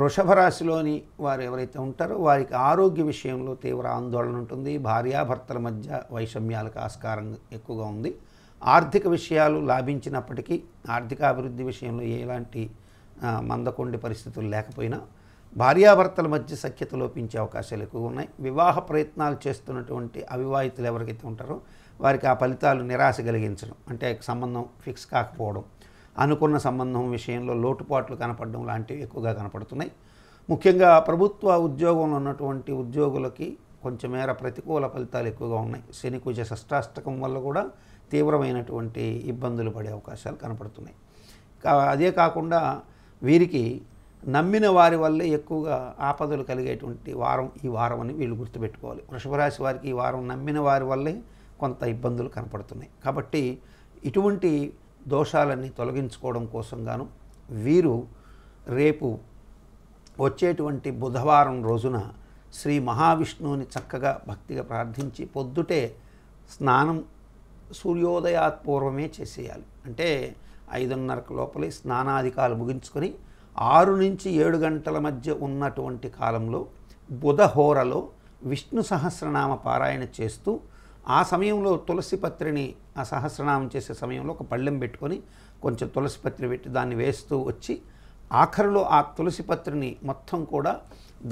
వృషభ రాశిలోని వారు ఎవరైతే ఉంటారో వారికి ఆరోగ్య విషయంలో తీవ్ర ఆందోళన ఉంటుంది భార్యాభర్తల మధ్య వైషమ్యాలకు ఆస్కారం ఎక్కువగా ఉంది ఆర్థిక విషయాలు లాభించినప్పటికీ ఆర్థిక అభివృద్ధి విషయంలో ఎలాంటి మందకొండి పరిస్థితులు లేకపోయినా భార్యాభర్తల మధ్య సఖ్యత లోపించే అవకాశాలు ఎక్కువగా ఉన్నాయి వివాహ ప్రయత్నాలు చేస్తున్నటువంటి అవివాహితులు ఎవరికైతే ఉంటారో వారికి ఆ ఫలితాలు నిరాశ కలిగించడం అంటే సంబంధం ఫిక్స్ కాకపోవడం అనుకున్న సంబంధం విషయంలో లోటుపాట్లు కనపడడం లాంటివి ఎక్కువగా కనపడుతున్నాయి ముఖ్యంగా ప్రభుత్వ ఉద్యోగంలో ఉన్నటువంటి ఉద్యోగులకి కొంచెమేర ప్రతికూల ఫలితాలు ఎక్కువగా ఉన్నాయి శని కుజ షష్టాష్టకం వల్ల కూడా తీవ్రమైనటువంటి ఇబ్బందులు పడే అవకాశాలు కనపడుతున్నాయి కా అదే కాకుండా వీరికి నమ్మిన వారి వల్లే ఎక్కువగా ఆపదలు కలిగేటువంటి వారం ఈ వారం అని వీళ్ళు గుర్తుపెట్టుకోవాలి వృషభరాశి వారికి ఈ వారం నమ్మిన వారి వల్లే కొంత ఇబ్బందులు కనపడుతున్నాయి కాబట్టి ఇటువంటి దోషాలన్నీ తొలగించుకోవడం కోసం గాను వీరు రేపు వచ్చేటువంటి బుధవారం రోజున శ్రీ మహావిష్ణువుని చక్కగా భక్తిగా ప్రార్థించి పొద్దుటే స్నానం సూర్యోదయాత్పూర్వమే చేసేయాలి అంటే ఐదున్నరకు లోపలే స్నానాధికాలు ముగించుకొని ఆరు నుంచి ఏడు గంటల మధ్య ఉన్నటువంటి కాలంలో బుధహోరలో విష్ణు సహస్రనామ పారాయణ చేస్తూ ఆ సమయంలో తులసి పత్రిని ఆ సహస్రనామం చేసే సమయంలో ఒక పళ్ళెం పెట్టుకొని కొంచెం తులసి పత్రి పెట్టి దాన్ని వేస్తూ వచ్చి ఆఖరిలో ఆ తులసి పత్రిని మొత్తం కూడా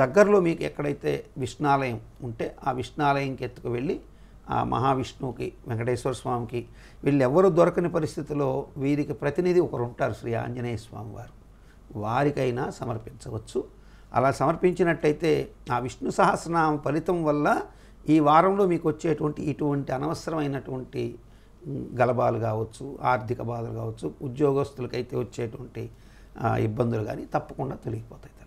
దగ్గరలో మీకు ఎక్కడైతే విష్ణాలయం ఉంటే ఆ విష్ణాలయంకి ఎత్తుకు వెళ్ళి ఆ మహావిష్ణువుకి వెంకటేశ్వర స్వామికి వీళ్ళెవ్వరూ దొరకని పరిస్థితిలో వీరికి ప్రతినిధి ఒకరు ఉంటారు శ్రీ ఆంజనేయ స్వామి వారు వారికైనా సమర్పించవచ్చు అలా సమర్పించినట్టయితే ఆ విష్ణు సహస్రనామ ఫలితం వల్ల ఈ వారంలో మీకు వచ్చేటువంటి ఇటువంటి అనవసరమైనటువంటి గలభాలు కావచ్చు ఆర్థిక బాధలు కావచ్చు ఉద్యోగస్తులకైతే వచ్చేటువంటి ఇబ్బందులు కానీ తప్పకుండా తొలగిపోతాయి